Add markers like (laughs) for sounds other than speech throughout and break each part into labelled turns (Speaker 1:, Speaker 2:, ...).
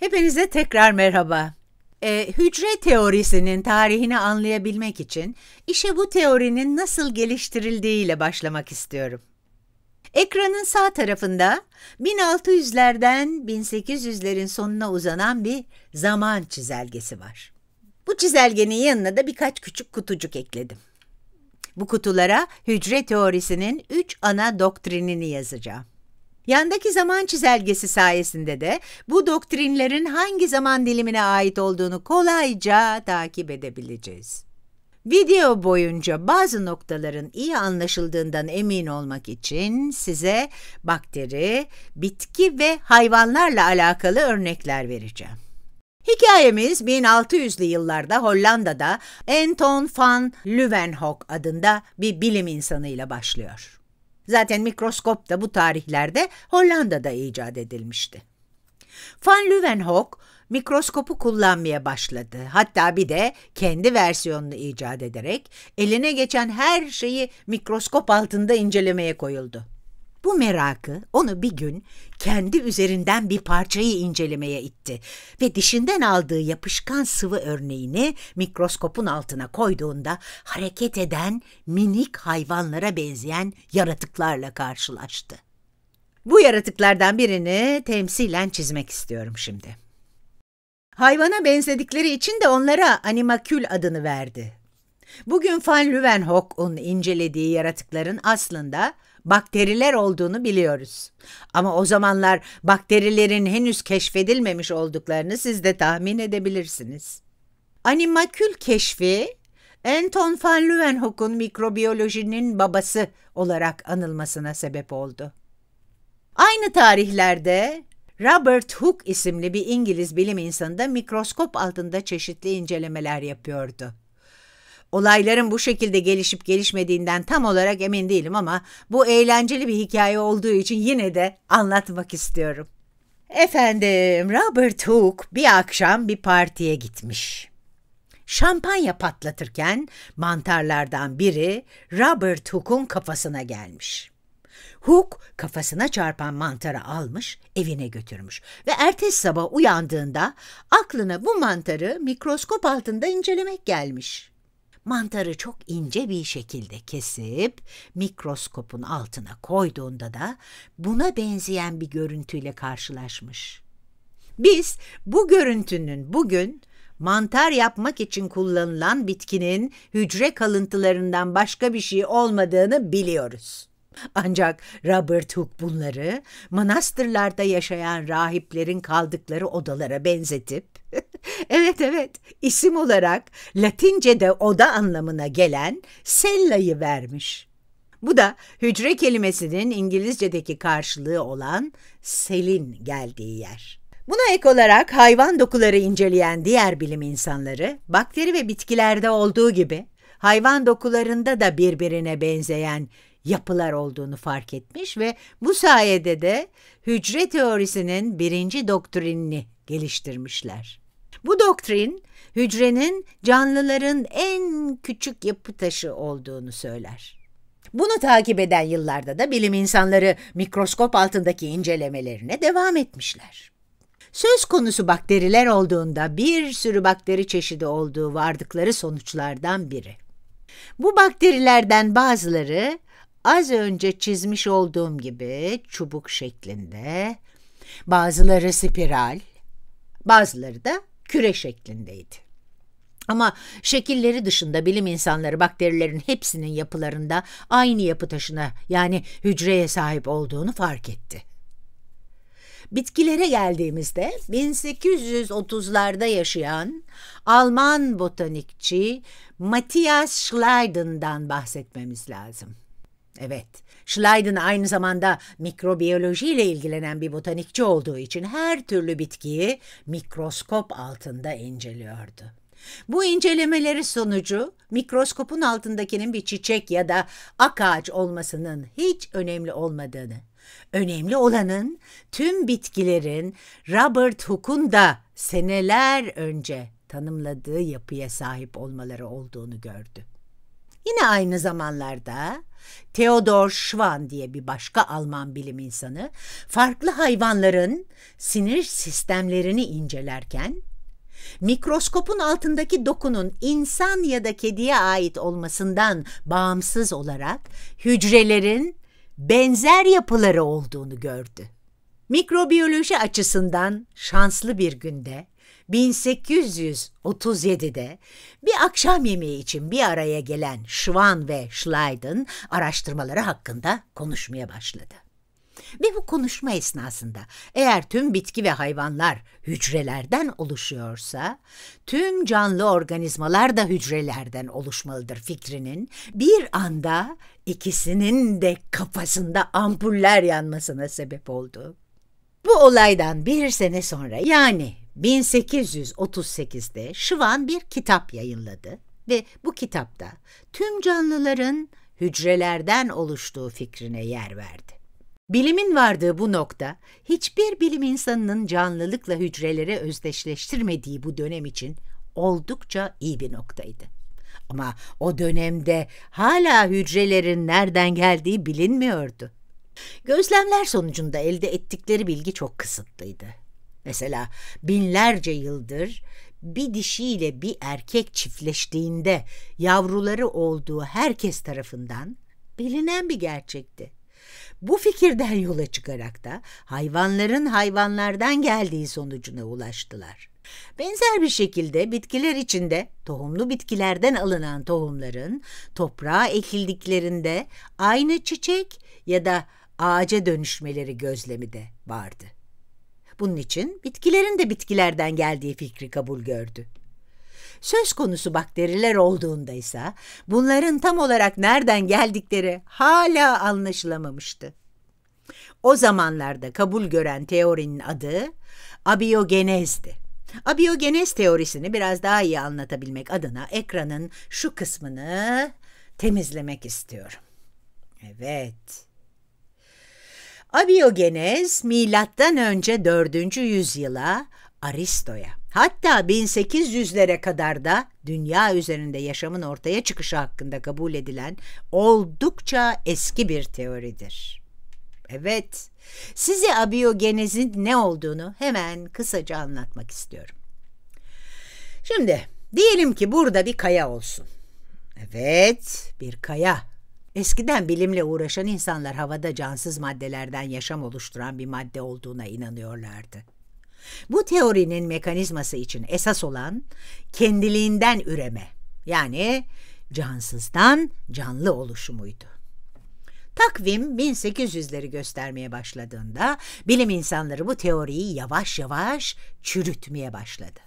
Speaker 1: Hepinize tekrar merhaba. E, hücre teorisinin tarihini anlayabilmek için işe bu teorinin nasıl geliştirildiğiyle başlamak istiyorum. Ekranın sağ tarafında 1600'lerden 1800'lerin sonuna uzanan bir zaman çizelgesi var. Bu çizelgenin yanına da birkaç küçük kutucuk ekledim. Bu kutulara hücre teorisinin üç ana doktrinini yazacağım. Yandaki zaman çizelgesi sayesinde de bu doktrinlerin hangi zaman dilimine ait olduğunu kolayca takip edebileceğiz. Video boyunca bazı noktaların iyi anlaşıldığından emin olmak için size bakteri, bitki ve hayvanlarla alakalı örnekler vereceğim. Hikayemiz 1600'lü yıllarda Hollanda'da Anton van Leeuwenhoek adında bir bilim insanıyla başlıyor. Zaten mikroskop da bu tarihlerde Hollanda'da icat edilmişti. Van Leeuwenhoek mikroskopu kullanmaya başladı. Hatta bir de kendi versiyonunu icat ederek eline geçen her şeyi mikroskop altında incelemeye koyuldu. Bu merakı onu bir gün kendi üzerinden bir parçayı incelemeye itti ve dişinden aldığı yapışkan sıvı örneğini mikroskopun altına koyduğunda hareket eden minik hayvanlara benzeyen yaratıklarla karşılaştı. Bu yaratıklardan birini temsilen çizmek istiyorum şimdi. Hayvana benzedikleri için de onlara animakül adını verdi. Bugün Van Leeuwenhoek'un incelediği yaratıkların aslında bakteriler olduğunu biliyoruz. Ama o zamanlar bakterilerin henüz keşfedilmemiş olduklarını siz de tahmin edebilirsiniz. Animakül keşfi Anton van Leeuwenhoek'un mikrobiyolojinin babası olarak anılmasına sebep oldu. Aynı tarihlerde Robert Hooke isimli bir İngiliz bilim insanı da mikroskop altında çeşitli incelemeler yapıyordu. Olayların bu şekilde gelişip gelişmediğinden tam olarak emin değilim ama bu eğlenceli bir hikaye olduğu için yine de anlatmak istiyorum. Efendim, Robert Hooke bir akşam bir partiye gitmiş. Şampanya patlatırken mantarlardan biri Robert Hooke'un kafasına gelmiş. Hook kafasına çarpan mantarı almış, evine götürmüş ve ertesi sabah uyandığında aklına bu mantarı mikroskop altında incelemek gelmiş. Mantarı çok ince bir şekilde kesip mikroskopun altına koyduğunda da buna benzeyen bir görüntüyle karşılaşmış. Biz bu görüntünün bugün mantar yapmak için kullanılan bitkinin hücre kalıntılarından başka bir şey olmadığını biliyoruz. Ancak Robert Hooke bunları manastırlarda yaşayan rahiplerin kaldıkları odalara benzetip (laughs) Evet evet isim olarak Latince'de oda anlamına gelen "cella'yı vermiş. Bu da hücre kelimesinin İngilizce'deki karşılığı olan selin geldiği yer. Buna ek olarak hayvan dokuları inceleyen diğer bilim insanları, bakteri ve bitkilerde olduğu gibi hayvan dokularında da birbirine benzeyen yapılar olduğunu fark etmiş ve bu sayede de hücre teorisinin birinci doktrinini geliştirmişler. Bu doktrin hücrenin canlıların en küçük yapı taşı olduğunu söyler. Bunu takip eden yıllarda da bilim insanları mikroskop altındaki incelemelerine devam etmişler. Söz konusu bakteriler olduğunda bir sürü bakteri çeşidi olduğu vardıkları sonuçlardan biri. Bu bakterilerden bazıları az önce çizmiş olduğum gibi çubuk şeklinde, bazıları spiral, bazıları da küre şeklindeydi. Ama şekilleri dışında bilim insanları bakterilerin hepsinin yapılarında aynı yapı taşına yani hücreye sahip olduğunu fark etti. Bitkilere geldiğimizde 1830'larda yaşayan Alman botanikçi Matthias Schleiden'dan bahsetmemiz lazım. Evet, Schleiden aynı zamanda mikrobiyolojiyle ilgilenen bir botanikçi olduğu için her türlü bitkiyi mikroskop altında inceliyordu. Bu incelemeleri sonucu mikroskopun altındakinin bir çiçek ya da ak olmasının hiç önemli olmadığını, önemli olanın tüm bitkilerin Robert Hooke'un da seneler önce tanımladığı yapıya sahip olmaları olduğunu gördü. Yine aynı zamanlarda Theodor Schwann diye bir başka Alman bilim insanı farklı hayvanların sinir sistemlerini incelerken mikroskopun altındaki dokunun insan ya da kediye ait olmasından bağımsız olarak hücrelerin benzer yapıları olduğunu gördü. Mikrobiyoloji açısından şanslı bir günde 1837'de bir akşam yemeği için bir araya gelen Schwann ve Schleiden araştırmaları hakkında konuşmaya başladı. Ve bu konuşma esnasında eğer tüm bitki ve hayvanlar hücrelerden oluşuyorsa, tüm canlı organizmalar da hücrelerden oluşmalıdır fikrinin bir anda ikisinin de kafasında ampuller yanmasına sebep oldu. Bu olaydan bir sene sonra yani 1838'de Şıvan bir kitap yayınladı ve bu kitapta tüm canlıların hücrelerden oluştuğu fikrine yer verdi. Bilimin vardığı bu nokta, hiçbir bilim insanının canlılıkla hücrelere özdeşleştirmediği bu dönem için oldukça iyi bir noktaydı. Ama o dönemde hala hücrelerin nereden geldiği bilinmiyordu. Gözlemler sonucunda elde ettikleri bilgi çok kısıtlıydı Mesela binlerce yıldır bir dişiyle bir erkek çiftleştiğinde yavruları olduğu herkes tarafından bilinen bir gerçekti. Bu fikirden (laughs) yola çıkarak da hayvanların hayvanlardan geldiği sonucuna ulaştılar. Benzer bir şekilde bitkiler içinde tohumlu bitkilerden alınan tohumların toprağa ekildiklerinde aynı çiçek ya da ağaca dönüşmeleri gözlemi de vardı. Bunun için bitkilerin de bitkilerden geldiği fikri kabul gördü. Söz konusu bakteriler olduğunda ise bunların tam olarak nereden geldikleri hala anlaşılamamıştı. O zamanlarda kabul gören teorinin adı abiyogenezdi. Abiyogenez teorisini biraz daha iyi anlatabilmek adına ekranın şu kısmını temizlemek istiyorum. Evet. Abiyogenez milattan önce 4. yüzyıla, Aristo'ya hatta 1800'lere kadar da dünya üzerinde yaşamın ortaya çıkışı hakkında kabul edilen oldukça eski bir teoridir. Evet, size abiyogenezin ne olduğunu hemen kısaca anlatmak istiyorum. Şimdi diyelim ki burada bir kaya olsun. Evet, bir kaya. Eskiden bilimle uğraşan insanlar havada cansız maddelerden yaşam oluşturan bir madde olduğuna inanıyorlardı. Bu teorinin mekanizması için esas olan kendiliğinden üreme yani cansızdan canlı oluşumuydu. Takvim 1800'leri göstermeye başladığında bilim insanları bu teoriyi yavaş yavaş çürütmeye başladı.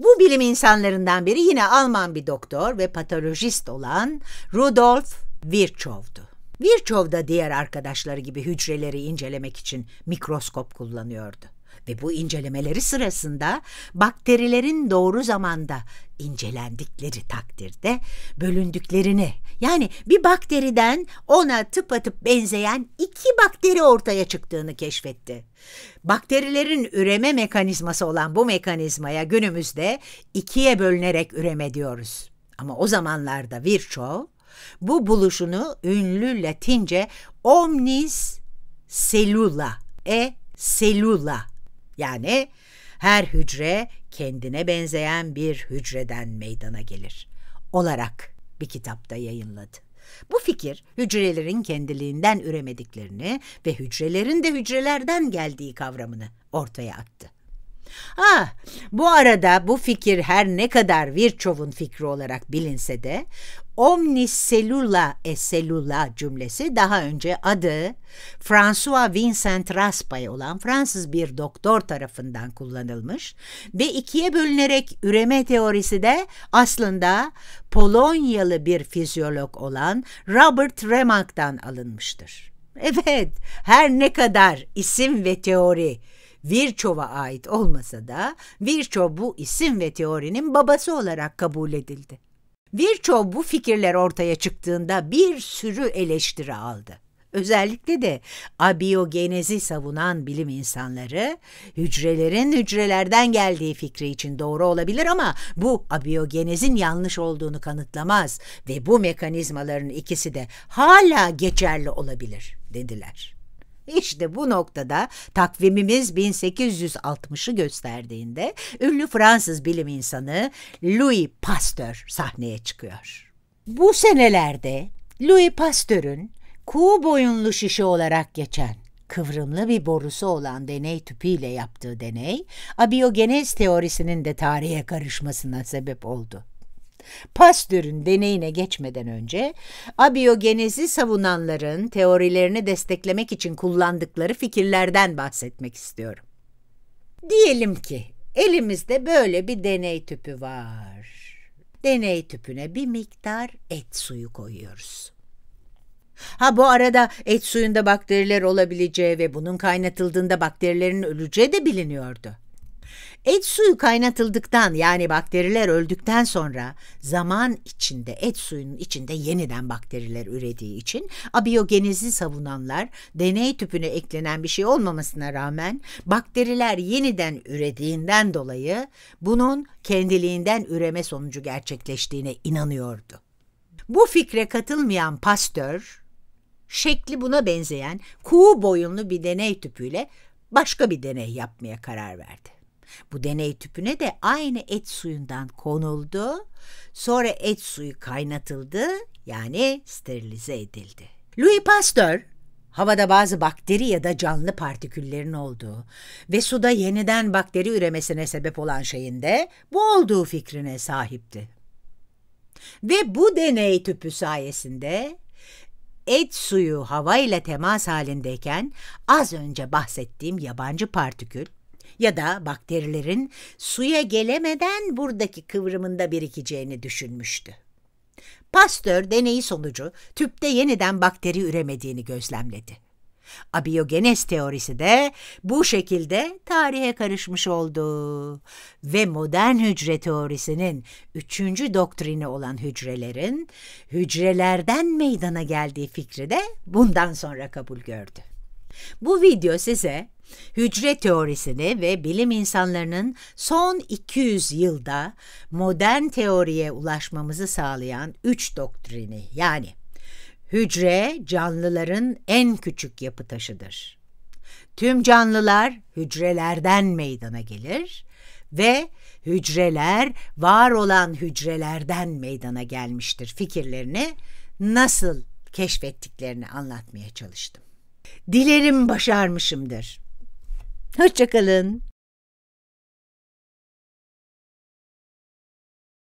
Speaker 1: Bu bilim insanlarından biri yine Alman bir doktor ve patolojist olan Rudolf Virchow'du. Virchow da diğer arkadaşları gibi hücreleri incelemek için mikroskop kullanıyordu ve bu incelemeleri sırasında bakterilerin doğru zamanda incelendikleri takdirde bölündüklerini yani bir bakteriden ona tıpatıp benzeyen iki bakteri ortaya çıktığını keşfetti. Bakterilerin üreme mekanizması olan bu mekanizmaya günümüzde ikiye bölünerek üreme diyoruz. Ama o zamanlarda Virchow bu buluşunu ünlü Latince omnis cellula e cellula yani her hücre kendine benzeyen bir hücreden meydana gelir olarak bir kitapta yayınladı. Bu fikir hücrelerin kendiliğinden üremediklerini ve hücrelerin de hücrelerden geldiği kavramını ortaya attı. Ah, bu arada bu fikir her ne kadar Virchow'un fikri olarak bilinse de omniselula e cellula cümlesi daha önce adı François Vincent Raspay olan Fransız bir doktor tarafından kullanılmış ve ikiye bölünerek üreme teorisi de aslında Polonyalı bir fizyolog olan Robert Remak'tan alınmıştır. Evet, her ne kadar isim ve teori Virchow'a ait olmasa da Virchow bu isim ve teorinin babası olarak kabul edildi. Virchow bu fikirler ortaya çıktığında bir sürü eleştiri aldı. Özellikle de abiyogenezi savunan bilim insanları hücrelerin hücrelerden geldiği fikri için doğru olabilir ama bu abiyogenezin yanlış olduğunu kanıtlamaz ve bu mekanizmaların ikisi de hala geçerli olabilir dediler. İşte bu noktada takvimimiz 1860'ı gösterdiğinde ünlü Fransız bilim insanı Louis Pasteur sahneye çıkıyor. Bu senelerde Louis Pasteur'ün kuğu boyunlu şişe olarak geçen kıvrımlı bir borusu olan deney tüpüyle yaptığı deney, abiyogenez teorisinin de tarihe karışmasına sebep oldu. Pastör'ün deneyine geçmeden önce abiyogenezi savunanların teorilerini desteklemek için kullandıkları fikirlerden bahsetmek istiyorum. Diyelim ki elimizde böyle bir deney tüpü var. Deney tüpüne bir miktar et suyu koyuyoruz. Ha bu arada et suyunda bakteriler olabileceği ve bunun kaynatıldığında bakterilerin öleceği de biliniyordu. Et suyu kaynatıldıktan yani bakteriler öldükten sonra zaman içinde et suyunun içinde yeniden bakteriler ürediği için abiyogenezi savunanlar deney tüpüne eklenen bir şey olmamasına rağmen bakteriler yeniden ürediğinden dolayı bunun kendiliğinden üreme sonucu gerçekleştiğine inanıyordu. Bu fikre katılmayan Pasteur şekli buna benzeyen kuğu boyunlu bir deney tüpüyle başka bir deney yapmaya karar verdi. Bu deney tüpüne de aynı et suyundan konuldu. Sonra et suyu kaynatıldı yani sterilize edildi. Louis Pasteur havada bazı bakteri ya da canlı partiküllerin olduğu ve suda yeniden bakteri üremesine sebep olan şeyin de bu olduğu fikrine sahipti. Ve bu deney tüpü sayesinde et suyu havayla temas halindeyken az önce bahsettiğim yabancı partikül ya da bakterilerin suya gelemeden buradaki kıvrımında birikeceğini düşünmüştü. Pasteur deneyi sonucu tüpte yeniden bakteri üremediğini gözlemledi. Abiyogenes teorisi de bu şekilde tarihe karışmış oldu ve modern hücre teorisinin üçüncü doktrini olan hücrelerin hücrelerden meydana geldiği fikri de bundan sonra kabul gördü. Bu video size hücre teorisini ve bilim insanlarının son 200 yılda modern teoriye ulaşmamızı sağlayan 3 doktrini yani hücre canlıların en küçük yapı taşıdır. Tüm canlılar hücrelerden meydana gelir ve hücreler var olan hücrelerden meydana gelmiştir fikirlerini nasıl keşfettiklerini anlatmaya çalıştım. Dilerim başarmışımdır. Hoşçakalın.